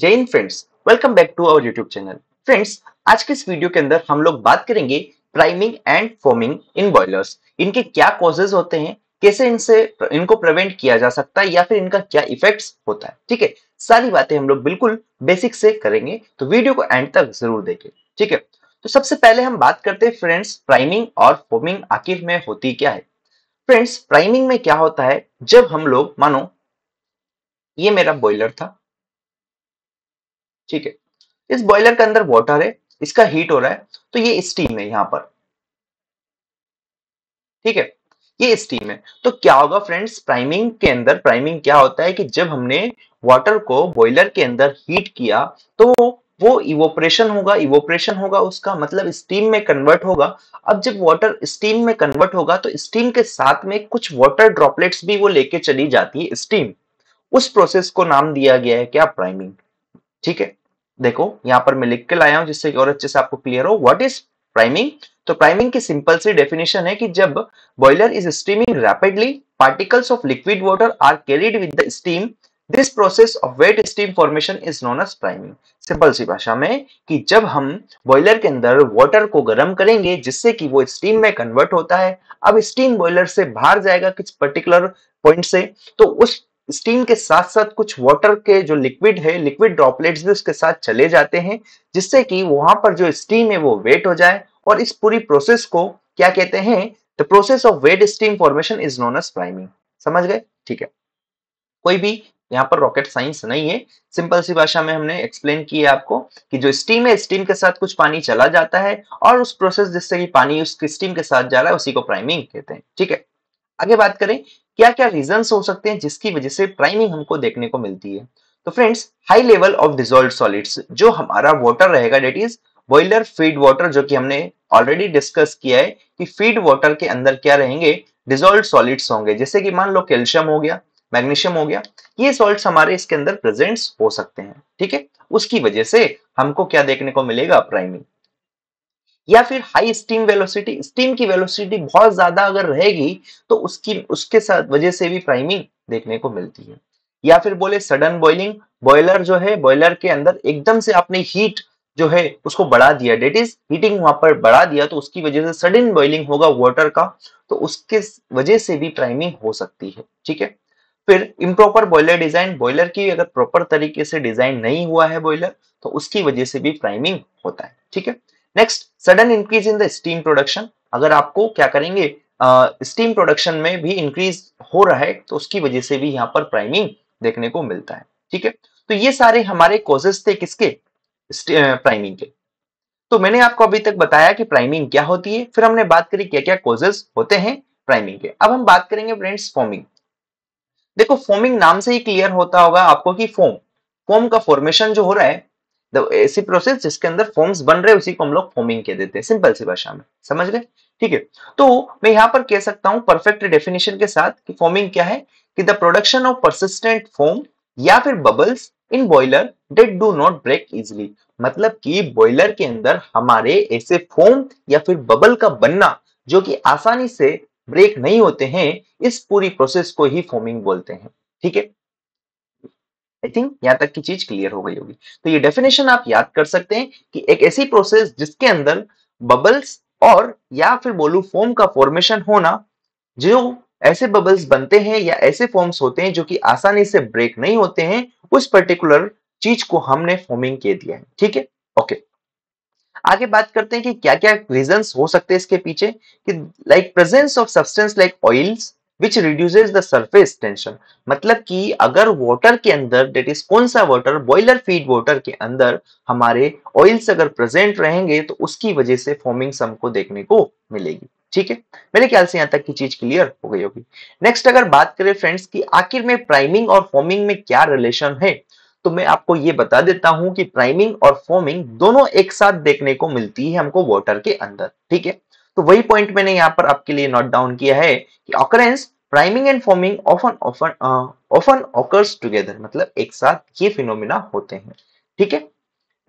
Jain friends welcome back to our YouTube channel friends आज के इस वीडियो के अंदर हम लोग बात करेंगे priming and foaming in boilers इनके क्या कॉजेज होते हैं कैसे इनसे इनको प्रिवेंट किया जा सकता है या फिर इनका क्या इफेक्ट्स होता है ठीक है सारी बातें हम लोग बिल्कुल बेसिक से करेंगे तो वीडियो को एंड तक जरूर देखें ठीक है तो सबसे पहले हम बात करते हैं फ्रेंड्स प्राइमिंग और फॉर्मिंग आखिर में होती क्या है फ्रेंड्स प्राइमिंग में क्या होता है जब हम लोग मानो ये मेरा बॉयलर था ठीक है इस बॉयलर के अंदर वाटर है इसका हीट हो रहा है तो ये स्टीम है यहां पर ठीक है ये स्टीम है तो क्या होगा फ्रेंड्स प्राइमिंग के अंदर प्राइमिंग क्या होता है कि जब हमने वाटर को बॉयलर के अंदर हीट किया तो वो इवोपरेशन होगा इवोपरेशन होगा उसका मतलब स्टीम में कन्वर्ट होगा अब जब वाटर स्टीम में कन्वर्ट होगा तो स्टीम के साथ में कुछ वाटर ड्रॉपलेट्स भी वो लेके चली जाती है स्टीम उस प्रोसेस को नाम दिया गया है क्या प्राइमिंग ठीक है देखो यहां पर मैं लिख के लाया हूं जिससे और अच्छे से आपको क्लियर हो व्हाट इज प्राइमिंग तो प्राइमिंग की सिंपल सी डेफिनेशन है कि जब boiler is steaming rapidly particles of liquid water are carried with the steam this process of wet steam formation is known as priming simple सी भाषा में कि जब हम बॉयलर के अंदर वाटर को गर्म करेंगे जिससे कि वो स्टीम में कन्वर्ट होता है अब स्टीम बॉयलर से बाहर जाएगा किस पर्टिकुलर पॉइंट से तो उस स्टीम के साथ साथ कुछ वाटर के जो लिक्विड है लिक्विड ड्रॉपलेट्स भी उसके साथ चले जाते हैं जिससे कि वहां पर जो स्टीम है वो वेट हो जाए और इस पूरी प्रोसेस को क्या कहते हैं the process of wet steam formation is known as priming समझ गए ठीक है कोई भी यहाँ पर रॉकेट साइंस नहीं है सिंपल सी भाषा में हमने एक्सप्लेन किया आपको कि जो स्टीम है स्टीम के साथ कुछ पानी चला जाता है और उस प्रोसेस जिससे कि पानी उस स्टीम के साथ जा रहा है उसी को प्राइमिंग कहते हैं ठीक है आगे बात करें क्या क्या रीजन हो सकते हैं जिसकी वजह से प्राइमिंग हमको देखने को मिलती है तो friends high level of dissolved solids जो हमारा वाटर रहेगा that is boiler feed water जो कि हमने ऑलरेडी डिस्कस किया है कि फीड वाटर के अंदर क्या रहेंगे डिजोल्व सॉलिड्स होंगे जैसे कि मान लो कैल्शियम हो गया मैग्नीशियम हो गया ये सॉल्ट्स हमारे इसके अंदर प्रेजेंट्स हो सकते हैं ठीक है उसकी वजह से हमको क्या देखने को मिलेगा प्राइमिंग या फिर हाई स्टीम वेलोसिटी स्टीम की वेलोसिटी बहुत ज्यादा अगर रहेगी तो उसकी उसके साथ वजह से भी प्राइमिंग देखने को मिलती है या फिर बोले सडन बॉइलिंग बॉयलर जो है बॉयलर के अंदर एकदम से आपने हीट जो है उसको बढ़ा दिया डेट इज हीटिंग वहां पर बढ़ा दिया तो उसकी वजह से सडन बॉइलिंग होगा वाटर का तो उसके वजह से भी प्राइमिंग हो सकती है ठीक है फिर इम्प्रॉपर बॉयलर डिजाइन बॉयलर की अगर प्रॉपर तरीके से डिजाइन नहीं हुआ है बॉयलर तो उसकी वजह से भी प्राइमिंग होता है ठीक है next sudden increase in the steam production अगर आपको क्या करेंगे स्टीम uh, प्रोडक्शन में भी इंक्रीज हो रहा है तो उसकी वजह से भी यहाँ पर प्राइमिंग देखने को मिलता है ठीक है तो ये सारे हमारे कॉजेस थे किसके प्राइमिंग के तो मैंने आपको अभी तक बताया कि प्राइमिंग क्या होती है फिर हमने बात करी क्या क्या कॉजेस होते हैं प्राइमिंग के अब हम बात करेंगे फ्रेंड्स फॉर्मिंग देखो फॉर्मिंग नाम से ही क्लियर होता होगा आपको कि फॉर्म फॉर्म का फॉर्मेशन जो हो रहा है ऐसी प्रोसेस जिसके अंदर फॉर्म्स बन रहे उसी को हम लोग फॉर्मिंग कह देते हैं सिंपल सी भाषा में समझ गए ठीक है तो मैं यहाँ पर कह सकता हूँ परफेक्ट डेफिनेशन के साथ कि फॉर्मिंग क्या है कि the production of persistent foam या फिर bubbles in boiler that do not break easily मतलब कि बॉयलर के अंदर हमारे ऐसे फोम या फिर बबल का बनना जो कि आसानी से ब्रेक नहीं होते हैं इस पूरी प्रोसेस को ही फॉर्मिंग बोलते हैं ठीक है आई थिंक यहाँ तक की चीज क्लियर हो गई होगी तो ये डेफिनेशन आप याद कर सकते हैं कि एक ऐसी प्रोसेस जिसके अंदर बबल्स और या फिर बोलू फोम का फॉर्मेशन होना जो ऐसे बबल्स बनते हैं या ऐसे फॉर्म्स होते हैं जो कि आसानी से ब्रेक नहीं होते हैं उस पर्टिकुलर चीज को हमने फॉर्मिंग के दिया है ठीक है ओके आगे बात करते हैं कि क्या क्या रीजन हो सकते हैं इसके पीछे कि like presence of substance like oils which reduces the surface tension मतलब कि अगर वॉटर के अंदर डेट इज कौन सा वॉटर बॉयलर फीड वॉटर के अंदर हमारे ऑयल्स अगर प्रेजेंट रहेंगे तो उसकी वजह से फॉर्मिंग सम को देखने को मिलेगी ठीक है मेरे ख्याल से यहाँ तक की चीज क्लियर हो गई होगी नेक्स्ट अगर बात करें फ्रेंड्स की आखिर में प्राइमिंग और फॉर्मिंग में क्या रिलेशन है तो मैं आपको ये बता देता हूं कि प्राइमिंग और फॉर्मिंग दोनों एक साथ देखने को मिलती है हमको वॉटर के अंदर ठीक है तो वही पॉइंट मैंने यहाँ पर आपके लिए नोट डाउन किया है कि occurrence priming and foaming often often often occurs together मतलब एक साथ ये फिनोमिना होते हैं ठीक है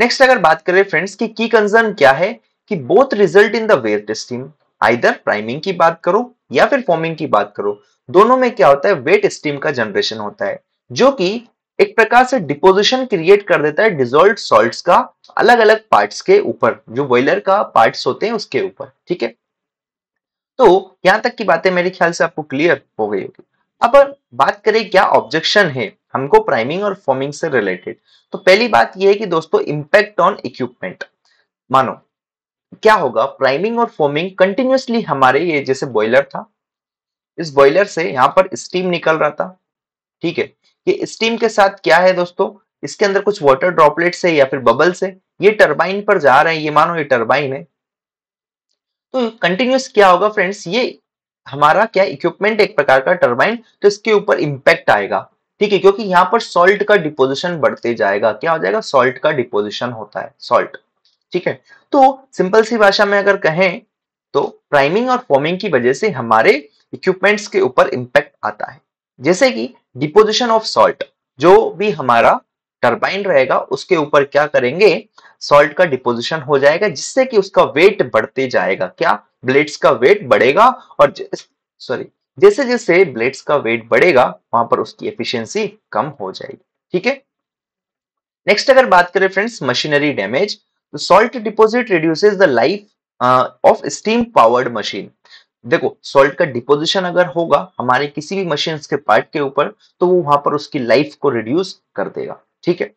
नेक्स्ट अगर बात करें फ्रेंड्स की की कंसर्न क्या है कि both result in the wear testing either priming की बात करो या फिर फॉर्मिंग की बात करो दोनों में क्या होता है वेट स्टीम का जनरेशन होता है जो कि एक प्रकार से डिपोजिशन क्रिएट कर देता है डिजोल्व सॉल्ट का अलग अलग पार्ट्स के ऊपर जो बॉयलर का पार्ट्स होते हैं उसके ऊपर ठीक है तो यहां तक की बातें मेरे ख्याल से आपको क्लियर हो गई होगी अब बात करें क्या ऑब्जेक्शन है हमको प्राइमिंग और फॉर्मिंग से रिलेटेड तो पहली बात यह है कि दोस्तों इंपैक्ट ऑन इक्विपमेंट मानो क्या होगा प्राइमिंग और फॉर्मिंग कंटिन्यूसली हमारे ये जैसे बॉयलर था इस बॉयलर से यहां पर स्टीम निकल रहा था ठीक है ये स्टीम के साथ क्या है दोस्तों इसके अंदर कुछ वाटर ड्रॉपलेट्स है या फिर बबल्स है ये टर्बाइन पर जा रहे हैं ये मानो ये टर्बाइन है तो कंटिन्यूस क्या होगा फ्रेंड्स ये हमारा क्या इक्विपमेंट एक प्रकार का टर्बाइन तो इसके ऊपर इंपैक्ट आएगा ठीक है क्योंकि यहां पर सॉल्ट का डिपोजिशन बढ़ते जाएगा क्या हो जाएगा सॉल्ट का डिपोजिशन होता है सॉल्ट ठीक है तो सिंपल सी भाषा में अगर कहें तो प्राइमिंग और फॉर्मिंग की वजह से हमारे इक्विपमेंट्स के ऊपर इंपैक्ट आता है जैसे कि डिपोजिशन ऑफ सॉल्ट जो भी हमारा टर्बाइन रहेगा उसके ऊपर क्या करेंगे सॉल्ट का डिपोजिशन हो जाएगा जिससे कि उसका वेट बढ़ते जाएगा क्या ब्लेड्स का वेट बढ़ेगा और सॉरी जैसे जैसे ब्लेड्स का वेट बढ़ेगा वहां पर उसकी एफिशिएंसी कम हो जाएगी ठीक है नेक्स्ट अगर बात करें friends machinery damage salt deposit reduces the life of steam powered machine देखो सॉल्ट का डिपोजिशन अगर होगा हमारे किसी भी मशीन के पार्ट के ऊपर तो वो वहां पर उसकी लाइफ को रिड्यूस कर देगा ठीक है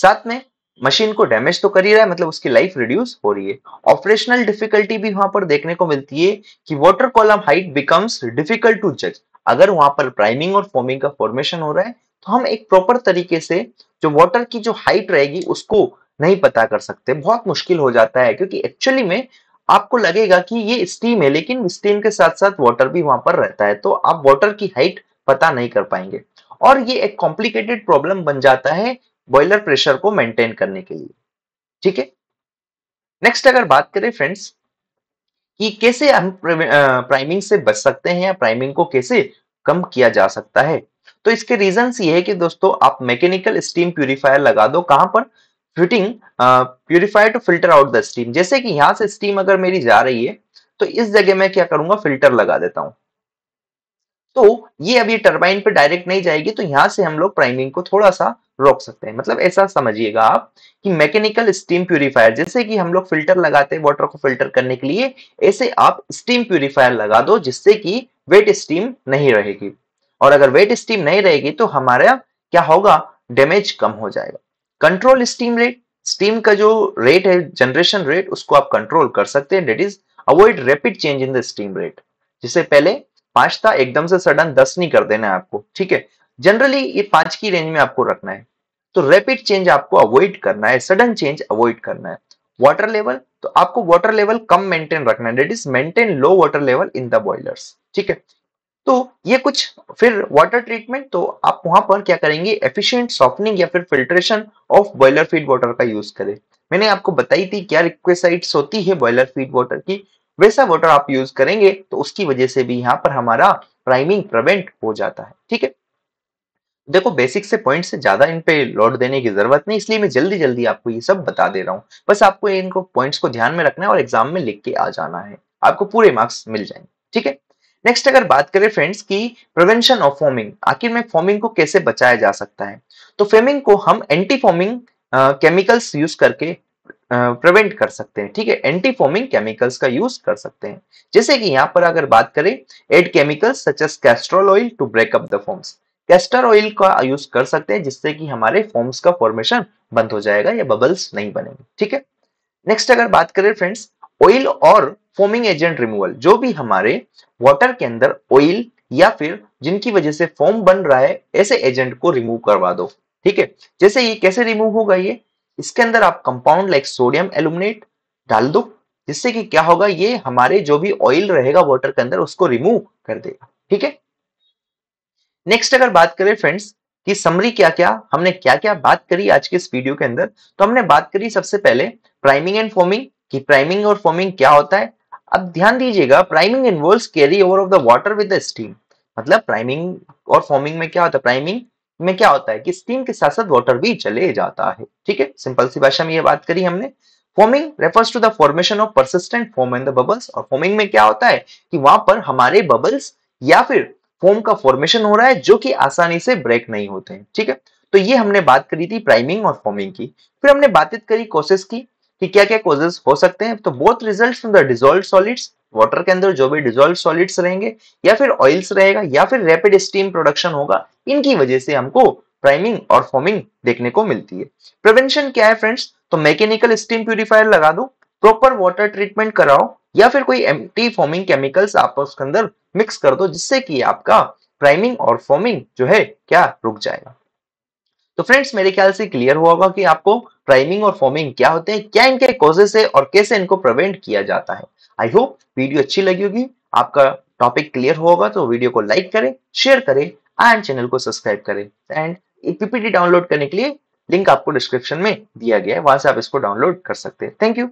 साथ में मशीन को डैमेज तो कर ही रहा है मतलब उसकी लाइफ रिड्यूस हो रही है ऑपरेशनल डिफिकल्टी भी वहां पर देखने को मिलती है कि water column height becomes difficult to जज अगर वहां पर प्राइमिंग और फॉर्मिंग का फॉर्मेशन हो रहा है तो हम एक प्रॉपर तरीके से जो वाटर की जो हाइट रहेगी उसको नहीं पता कर सकते बहुत मुश्किल हो जाता है क्योंकि एक्चुअली में आपको लगेगा कि ये स्टीम है लेकिन स्टीम के साथ साथ वाटर भी वहां पर रहता है तो आप वाटर की हाइट पता नहीं कर पाएंगे और ये एक कॉम्प्लिकेटेड प्रॉब्लम बन जाता है बॉयलर प्रेशर को मेंटेन करने के लिए ठीक है नेक्स्ट अगर बात करें फ्रेंड्स कि कैसे हम प्राइमिंग से बच सकते हैं या प्राइमिंग को कैसे कम किया जा सकता है तो इसके रीजन ये है कि दोस्तों आप मैकेनिकल स्टीम प्यूरिफायर लगा दो कहां पर fitting purifier to filter out the steam जैसे कि यहां से स्टीम अगर मेरी जा रही है तो इस जगह मैं क्या करूंगा फिल्टर लगा देता हूं तो ये अभी टर्बाइन पे डायरेक्ट नहीं जाएगी तो यहां से हम लोग प्राइमिंग को थोड़ा सा रोक सकते हैं मतलब ऐसा समझिएगा आप कि मैकेनिकल स्टीम प्यूरिफायर जैसे कि हम लोग फिल्टर लगाते हैं वाटर को फिल्टर करने के लिए ऐसे आप स्टीम प्यूरिफायर लगा दो जिससे कि वेट स्टीम नहीं रहेगी और अगर वेट स्टीम नहीं रहेगी तो हमारा क्या होगा डैमेज कम हो जाएगा कंट्रोल स्टीम रेट स्टीम का जो रेट है जनरेशन रेट उसको आप कंट्रोल कर सकते हैं that is avoid rapid change in the steam rate जिससे पहले पांच था एकदम से सडन दस नहीं कर देना आपको ठीक है जनरली ये पांच की रेंज में आपको रखना है तो रैपिड चेंज आपको अवॉइड करना है सडन चेंज अवॉइड करना है वाटर लेवल तो आपको वाटर लेवल कम मेंटेन रखना है that is maintain low water level in the boilers ठीक है तो ये कुछ फिर वाटर ट्रीटमेंट तो आप वहां पर क्या करेंगे एफिशिएंट सॉफ्टनिंग या फिर filtration of boiler feed water का यूज करें मैंने आपको बताई थी क्या रिक्वेसाइट्स होती है बॉयलर फीड वाटर की वैसा वाटर आप यूज करेंगे तो उसकी वजह से भी यहाँ पर हमारा प्राइमिंग प्रिवेंट हो जाता है ठीक है देखो बेसिक से पॉइंट से ज्यादा इन पे लोड देने की जरूरत नहीं इसलिए मैं जल्दी जल्दी आपको ये सब बता दे रहा हूँ बस आपको इनको पॉइंट्स को ध्यान में रखना है और एग्जाम में लिख के आ जाना है आपको पूरे मार्क्स मिल जाएंगे ठीक है नेक्स्ट अगर बात करें फ्रेंड्स की प्रिवेंशन ऑफ फॉर्मिंग आखिर में फॉर्मिंग को कैसे बचाया जा सकता है तो फॉर्मिंग को हम एंटी फॉर्मिंग केमिकल्स यूज करके प्रिवेंट कर सकते हैं ठीक है एंटी फॉर्मिंग केमिकल्स का यूज कर सकते हैं जैसे कि यहाँ पर अगर बात करें add chemicals such as castor oil to break up the foams castor oil का यूज कर सकते हैं जिससे कि हमारे फॉर्म्स का फॉर्मेशन बंद हो जाएगा या बबल्स नहीं बनेंगे ठीक है नेक्स्ट अगर बात करें फ्रेंड्स ऑयल और फोमिंग एजेंट रिमूवल जो भी हमारे वाटर के अंदर ऑयल या फिर जिनकी वजह से फोम बन रहा है ऐसे एजेंट को रिमूव करवा दो ठीक है जैसे ये कैसे रिमूव होगा ये इसके अंदर आप कंपाउंड लाइक सोडियम एलुमिनेट डाल दो जिससे कि क्या होगा ये हमारे जो भी ऑयल रहेगा वाटर के अंदर उसको रिमूव कर देगा ठीक है नेक्स्ट अगर बात करें फ्रेंड्स कि समरी क्या क्या हमने क्या क्या बात करी आज के इस वीडियो के अंदर तो हमने बात करी सबसे पहले प्राइमिंग एंड फॉर्मिंग कि प्राइमिंग और फॉर्मिंग क्या होता है अब ध्यान दीजिएगा priming involve carry over of the water with the steam मतलब प्राइमिंग और फॉर्मिंग में क्या होता है प्राइमिंग में क्या होता है कि स्टीम के साथ साथ वाटर भी चले जाता है ठीक है सिंपल सी भाषा में ये बात करी हमने foaming refers to the formation of persistent foam in the bubbles और फॉर्मिंग में क्या होता है कि वहां पर हमारे बबल्स या फिर फॉर्म का फॉर्मेशन हो रहा है जो कि आसानी से ब्रेक नहीं होते हैं ठीक है तो ये हमने बात करी थी प्राइमिंग और फॉर्मिंग की फिर हमने बातचीत करी कोशिश की कि क्या क्या कॉजेस हो सकते हैं तो both result from the dissolve solids water के अंदर जो भी डिजोल्व सॉलिड्स रहेंगे या फिर ऑयल्स रहेगा या फिर रैपिड स्टीम प्रोडक्शन होगा इनकी वजह से हमको प्राइमिंग और फॉर्मिंग देखने को मिलती है प्रिवेंशन क्या है फ्रेंड्स तो मैकेनिकल स्टीम प्यूरिफायर लगा दो प्रॉपर वाटर ट्रीटमेंट कराओ या फिर कोई एंटी फॉर्मिंग केमिकल्स आप उसके अंदर मिक्स कर दो जिससे कि आपका प्राइमिंग और फॉर्मिंग जो है क्या रुक जाएगा तो फ्रेंड्स मेरे ख्याल से क्लियर हुआ होगा कि आपको प्राइमिंग और फॉर्मिंग क्या होते हैं क्या इनके कॉजेस है और कैसे इनको प्रिवेंट किया जाता है आई होप वीडियो अच्छी लगी होगी आपका टॉपिक क्लियर होगा तो वीडियो को लाइक करें शेयर करें एंड चैनल को सब्सक्राइब करें एंड पीपीटी डाउनलोड करने के लिए लिंक आपको डिस्क्रिप्शन में दिया गया है वहां से आप इसको डाउनलोड कर सकते हैं थैंक यू